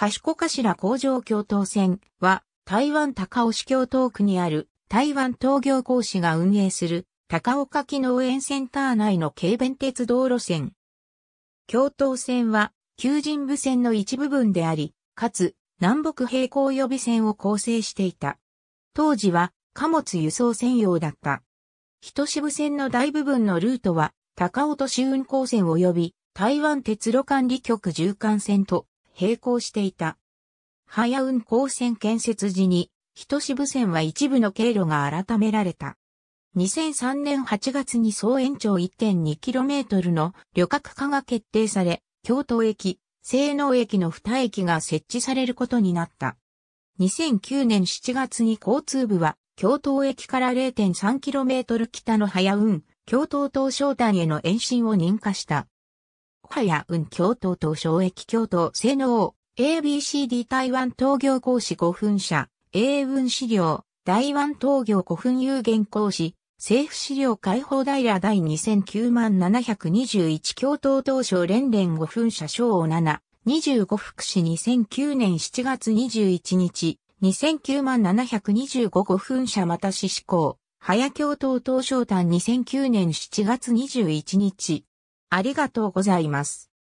橋子頭工場共闘船は台湾高尾市共闘区にある台湾東業工市が運営する高岡機能園センター内の軽便鉄道路線。共闘線は求人部線の一部分であり、かつ南北平行予備線を構成していた。当時は貨物輸送専用だった。人支部線の大部分のルートは高尾都市運行線及び台湾鉄路管理局縦貫線と並行していた。早運高線建設時に、人支部線は一部の経路が改められた。2003年8月に総延長 1.2km の旅客化が決定され、京都駅、西能駅の2駅が設置されることになった。2009年7月に交通部は、京都駅から 0.3km 北の早運、京都東商端への延伸を認可した。ハヤ運共闘と省益共闘性能王 ABCD 台湾東行講師5分社英文資料台湾東行古墳有限講師政府資料解放平第2009万721共闘東省連連5分社小7 25福祉2009年7月21日2009万725 5分社また市志向早京東東省丹2009年7月21日ありがとうございます。